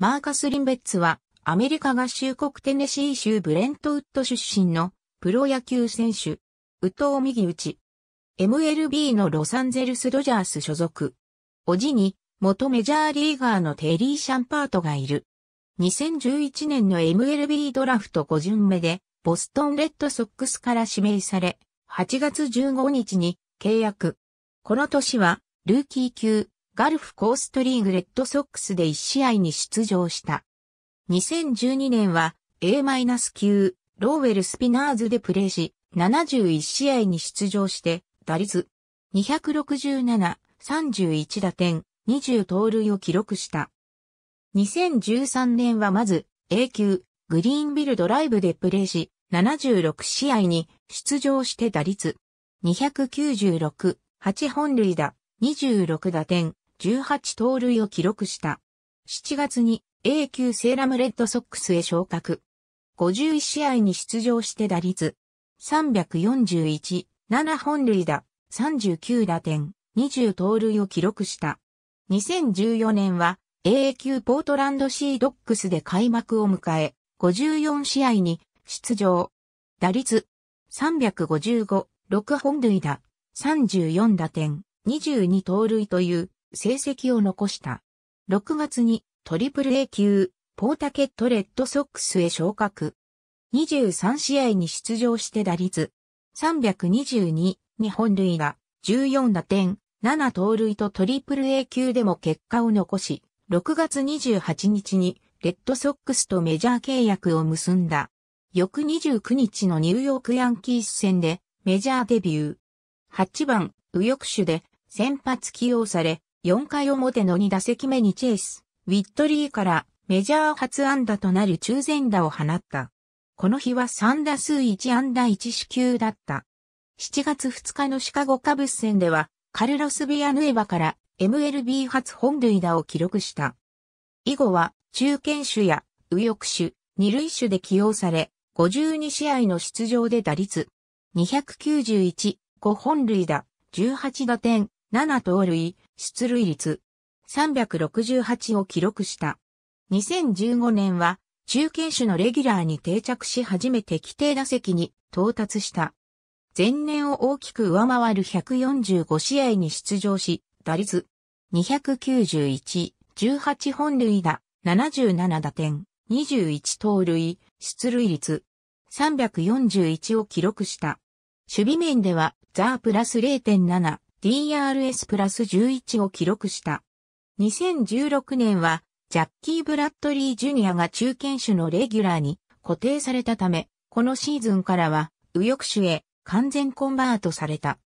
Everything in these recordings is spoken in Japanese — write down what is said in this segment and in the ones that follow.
マーカス・リンベッツは、アメリカ合衆国テネシー州ブレントウッド出身のプロ野球選手、ウトウ右打ち。MLB のロサンゼルス・ドジャース所属。おじに、元メジャーリーガーのテリー・シャンパートがいる。2011年の MLB ドラフト5巡目で、ボストンレッドソックスから指名され、8月15日に契約。この年は、ルーキー級、ガルフコーストリーグレッドソックスで1試合に出場した。2012年は A- 9ローウェルスピナーズでプレーし、71試合に出場して、打率267、31打点、20盗塁を記録した。2013年はまず A 級グリーンビルドライブでプレーし、76試合に出場して打率296、8本塁打、26打点、18盗塁を記録した。7月に A 級セーラムレッドソックスへ昇格。51試合に出場して打率341、7本塁打、39打点、20盗塁を記録した。2014年は A 級ポートランドシードックスで開幕を迎え、54試合に出場。打率355、6本塁打、34打点、22盗塁という成績を残した。6月にトリプル A 級、ポータケットレッドソックスへ昇格。23試合に出場して打率322日本塁打14打点7盗塁とトリプル A 級でも結果を残し、6月28日にレッドソックスとメジャー契約を結んだ。翌29日のニューヨークヤンキース戦でメジャーデビュー。8番右翼手で先発起用され、4回表の2打席目にチェイス、ウィットリーからメジャー初安打となる中前打を放った。この日は3打数1安打1四球だった。7月2日のシカゴカブス戦では、カルロス・ビアヌエバから MLB 初本塁打を記録した。以後は中堅手や右翼手、二塁手で起用され、52試合の出場で打率291、5本塁打、18打点、7盗塁、出塁率368を記録した。2015年は中堅手のレギュラーに定着し初めて規定打席に到達した。前年を大きく上回る145試合に出場し、打率291、18本塁打、77打点、21盗塁、出塁率341を記録した。守備面では、ザープラス0.7、DRS プラス11を記録した。2016年は、ジャッキー・ブラッドリー・ジュニアが中堅手のレギュラーに固定されたため、このシーズンからは、右翼手へ完全コンバートされた。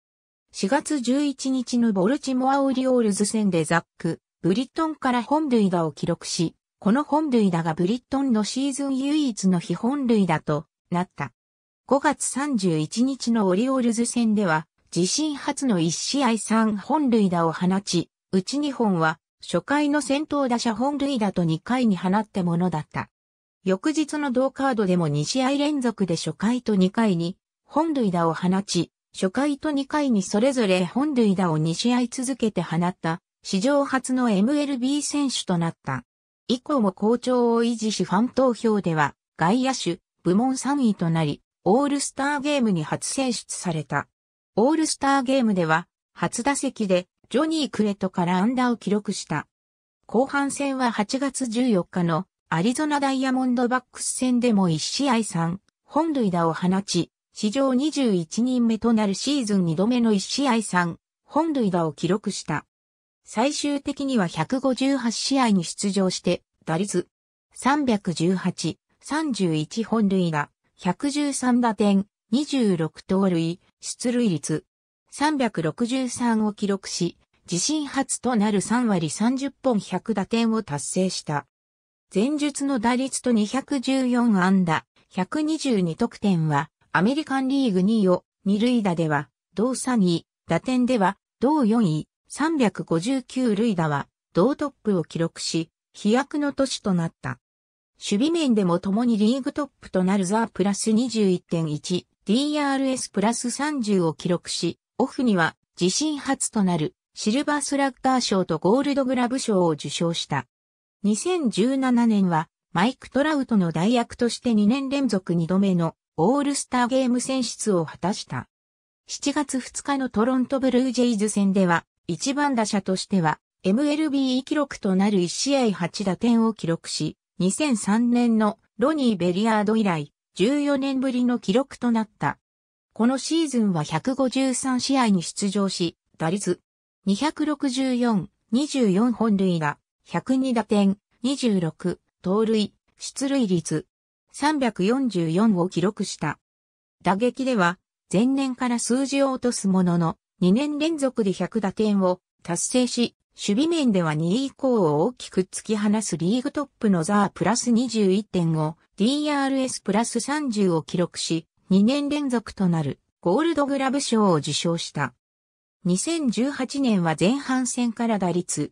4月11日のボルチモア・オリオールズ戦でザック、ブリットンから本塁打を記録し、この本塁打がブリットンのシーズン唯一の非本塁打となった。5月31日のオリオールズ戦では、自身初の1試合3本塁打を放ち、うち2本は初回の先頭打者本塁打と2回に放ったものだった。翌日の同カードでも2試合連続で初回と2回に本塁打を放ち、初回と2回にそれぞれ本塁打を2試合続けて放った史上初の MLB 選手となった。以降も好調を維持しファン投票では外野手部門3位となり、オールスターゲームに初選出された。オールスターゲームでは、初打席でジョニー・クレトからアンダーを記録した。後半戦は8月14日のアリゾナダイヤモンドバックス戦でも1試合3本塁打を放ち、史上21人目となるシーズン2度目の1試合3本塁打を記録した。最終的には158試合に出場して、打率318、31本塁打、113打点、26盗塁、出塁率363を記録し、自身初となる3割30本100打点を達成した。前述の打率と214安打、122得点は、アメリカンリーグ2位を、二塁打では、同3位、打点では、同4位、359塁打は、同トップを記録し、飛躍の年となった。守備面でも共にリーグトップとなるザープラス21.1、DRS プラス30を記録し、オフには自身初となるシルバースラッガー賞とゴールドグラブ賞を受賞した。2017年はマイク・トラウトの代役として2年連続2度目のオールスターゲーム選出を果たした。7月2日のトロントブルージェイズ戦では1番打者としては MLB 記録となる1試合8打点を記録し、2003年のロニー・ベリアード以来、14年ぶりの記録となった。このシーズンは153試合に出場し、打率264、24本塁打、102打点、26、盗塁、出塁率344を記録した。打撃では、前年から数字を落とすものの、2年連続で100打点を達成し、守備面では2位以降を大きく突き放すリーグトップのザープラス21.5、DRS プラス30を記録し、2年連続となるゴールドグラブ賞を受賞した。2018年は前半戦から打率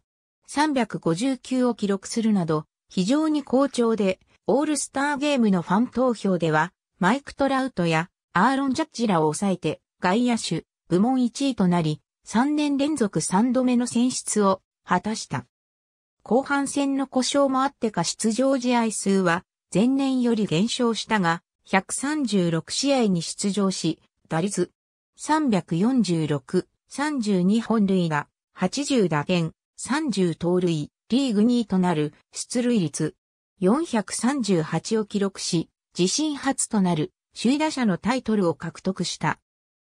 359を記録するなど、非常に好調で、オールスターゲームのファン投票では、マイク・トラウトやアーロン・ジャッジらを抑えて、外野手、部門1位となり、3年連続3度目の選出を果たした。後半戦の故障もあってか出場試合数は前年より減少したが、136試合に出場し、打率346、32本塁打、80打点、30盗塁、リーグ2位となる出塁率438を記録し、自身初となる首位打者のタイトルを獲得した。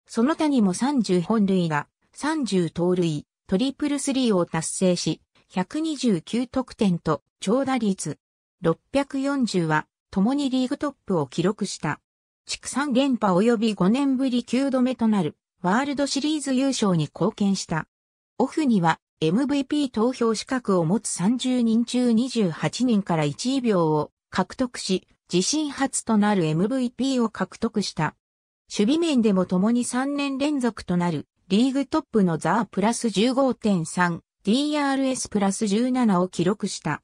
その他にも30本塁打、30盗塁、トリプルスリーを達成し、129得点と長打率640は、共にリーグトップを記録した。畜産連覇及び5年ぶり9度目となる、ワールドシリーズ優勝に貢献した。オフには、MVP 投票資格を持つ30人中28人から1秒を獲得し、自身初となる MVP を獲得した。守備面でも共に3年連続となる、リーグトップのザープラス15.3、DRS プラス17を記録した。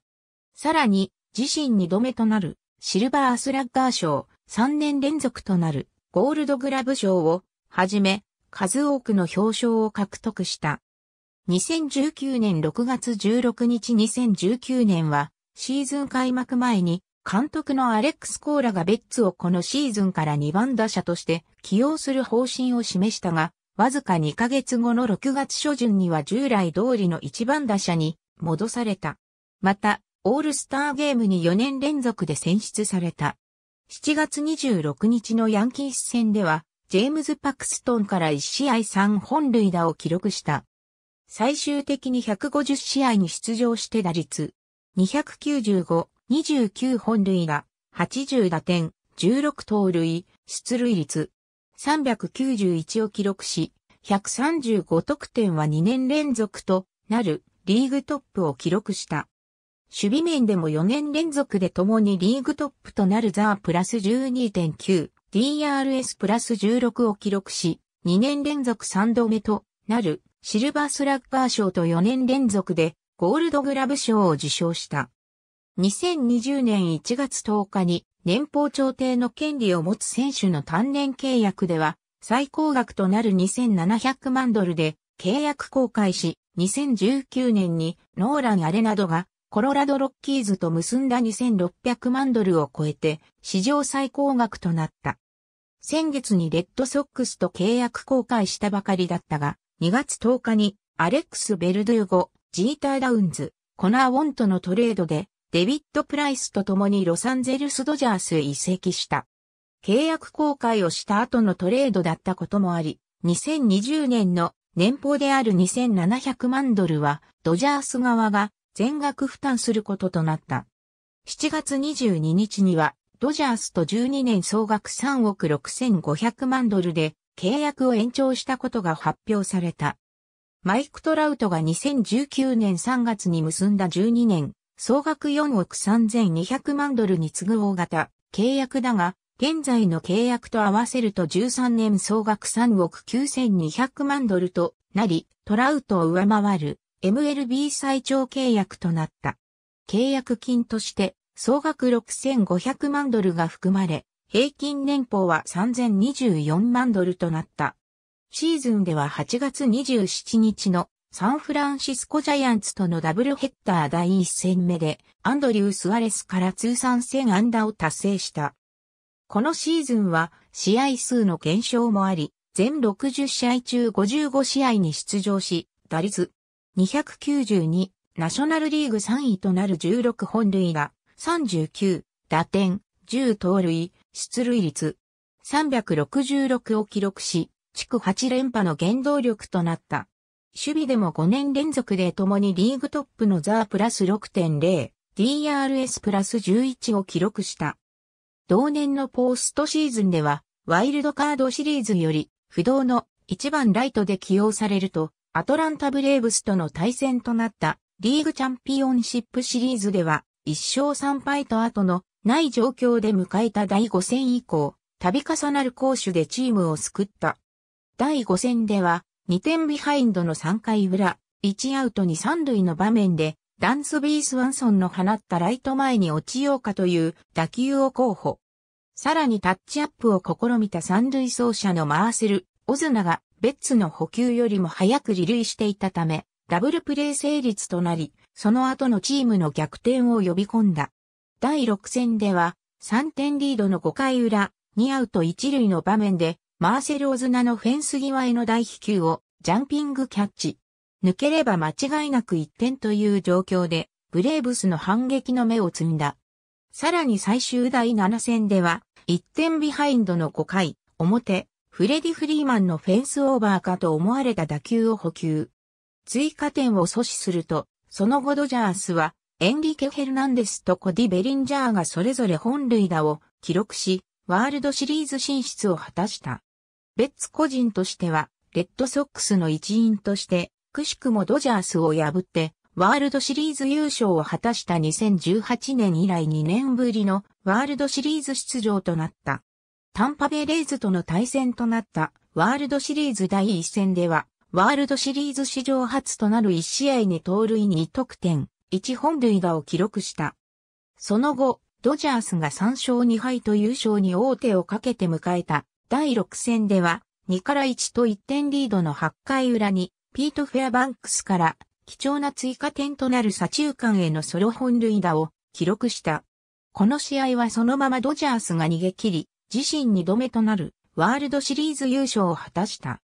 さらに、自身2度目となるシルバースラッガー賞、3年連続となるゴールドグラブ賞をはじめ、数多くの表彰を獲得した。2019年6月16日2019年は、シーズン開幕前に、監督のアレックス・コーラがベッツをこのシーズンから2番打者として起用する方針を示したが、わずか2ヶ月後の6月初旬には従来通りの1番打者に戻された。また、オールスターゲームに4年連続で選出された。7月26日のヤンキース戦では、ジェームズ・パクストンから1試合3本塁打を記録した。最終的に150試合に出場して打率、295、29本塁打、80打点、16盗塁、出塁率、391を記録し、135得点は2年連続となるリーグトップを記録した。守備面でも4年連続で共にリーグトップとなるザープラス12.9、DRS プラス16を記録し、2年連続3度目となるシルバースラッガー賞と4年連続でゴールドグラブ賞を受賞した。2020年1月10日に年俸調停の権利を持つ選手の単年契約では最高額となる2700万ドルで契約公開し、2019年にノーラン・アレなどがコロラドロッキーズと結んだ2600万ドルを超えて、史上最高額となった。先月にレッドソックスと契約公開したばかりだったが、2月10日にアレックス・ベルドゥーゴ、ジーター・ダウンズ、コナー・ウォントのトレードで、デビッド・プライスと共にロサンゼルス・ドジャースへ移籍した。契約公開をした後のトレードだったこともあり、2020年の年俸である2700万ドルは、ドジャース側が全額負担することとなった。7月22日には、ドジャースと12年総額3億6500万ドルで契約を延長したことが発表された。マイク・トラウトが2019年3月に結んだ12年、総額4億3200万ドルに次ぐ大型契約だが、現在の契約と合わせると13年総額3億9200万ドルとなり、トラウトを上回る。MLB 最長契約となった。契約金として総額6500万ドルが含まれ、平均年俸は3024万ドルとなった。シーズンでは8月27日のサンフランシスコジャイアンツとのダブルヘッダー第1戦目でアンドリュー・スアレスから通算1000安打を達成した。このシーズンは試合数の減少もあり、全60試合中55試合に出場し、打率292、ナショナルリーグ3位となる16本塁打、39、打点、10盗塁、出塁率、366を記録し、地区8連覇の原動力となった。守備でも5年連続で共にリーグトップのザープラス6.0、DRS プラス11を記録した。同年のポーストシーズンでは、ワイルドカードシリーズより、不動の1番ライトで起用されると、アトランタブレーブスとの対戦となったリーグチャンピオンシップシリーズでは1勝3敗と後のない状況で迎えた第5戦以降、度重なる攻守でチームを救った。第5戦では2点ビハインドの3回裏、1アウトに3塁の場面でダンスビー・スワンソンの放ったライト前に落ちようかという打球を候補。さらにタッチアップを試みた三塁走者のマーセル・オズナがベッツの補給よりも早く離塁していたため、ダブルプレー成立となり、その後のチームの逆転を呼び込んだ。第6戦では、3点リードの5回裏、2アウト1塁の場面で、マーセル・オズナのフェンス際への大飛球をジャンピングキャッチ。抜ければ間違いなく1点という状況で、ブレーブスの反撃の目を積んだ。さらに最終第7戦では、1点ビハインドの5回、表、フレディ・フリーマンのフェンスオーバーかと思われた打球を補給。追加点を阻止すると、その後ドジャースは、エンリケ・ヘルナンデスとコディ・ベリンジャーがそれぞれ本塁打を記録し、ワールドシリーズ進出を果たした。ベッツ個人としては、レッドソックスの一員として、くしくもドジャースを破って、ワールドシリーズ優勝を果たした2018年以来2年ぶりのワールドシリーズ出場となった。タンパベレイズとの対戦となったワールドシリーズ第1戦では、ワールドシリーズ史上初となる1試合に盗塁2得点、1本塁打を記録した。その後、ドジャースが3勝2敗と優勝に王手をかけて迎えた第6戦では、2から1と1点リードの8回裏に、ピート・フェアバンクスから貴重な追加点となる左中間へのソロ本塁打を記録した。この試合はそのままドジャースが逃げ切り、自身2度目となるワールドシリーズ優勝を果たした。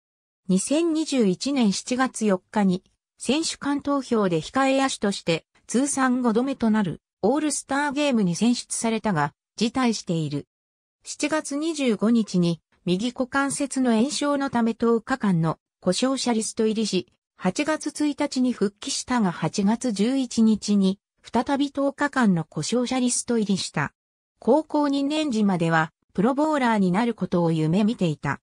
2021年7月4日に選手間投票で控え野手として通算5度目となるオールスターゲームに選出されたが辞退している。7月25日に右股関節の炎症のため10日間の故障者リスト入りし、8月1日に復帰したが8月11日に再び10日間の故障者リスト入りした。高校2年時まではプロボーラーになることを夢見ていた。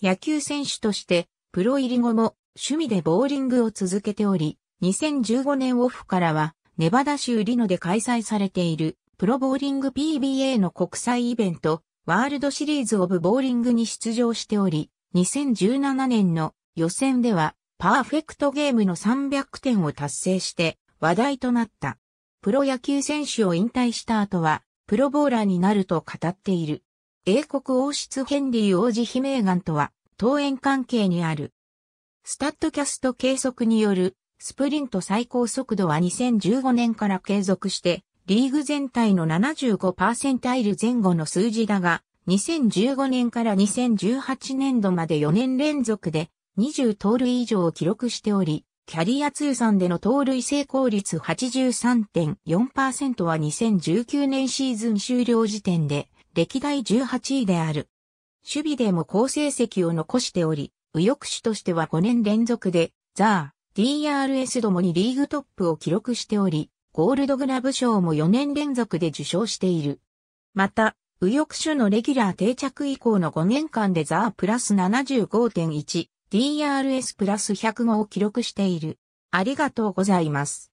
野球選手として、プロ入り後も趣味でボーリングを続けており、2015年オフからは、ネバダ州リノで開催されている、プロボーリング PBA の国際イベント、ワールドシリーズオブボーリングに出場しており、2017年の予選では、パーフェクトゲームの300点を達成して話題となった。プロ野球選手を引退した後は、プロボーラーになると語っている。英国王室ヘンリー王子悲鳴岩とは、当園関係にある。スタッドキャスト計測による、スプリント最高速度は2015年から継続して、リーグ全体の75%アイル前後の数字だが、2015年から2018年度まで4年連続で20盗塁以上を記録しており、キャリア通算での盗塁成功率83.4%は2019年シーズン終了時点で歴代18位である。守備でも好成績を残しており、右翼手としては5年連続で、ザー、DRS どもにリーグトップを記録しており、ゴールドグラブ賞も4年連続で受賞している。また、右翼手のレギュラー定着以降の5年間でザープラス75.1、DRS プラス105を記録している。ありがとうございます。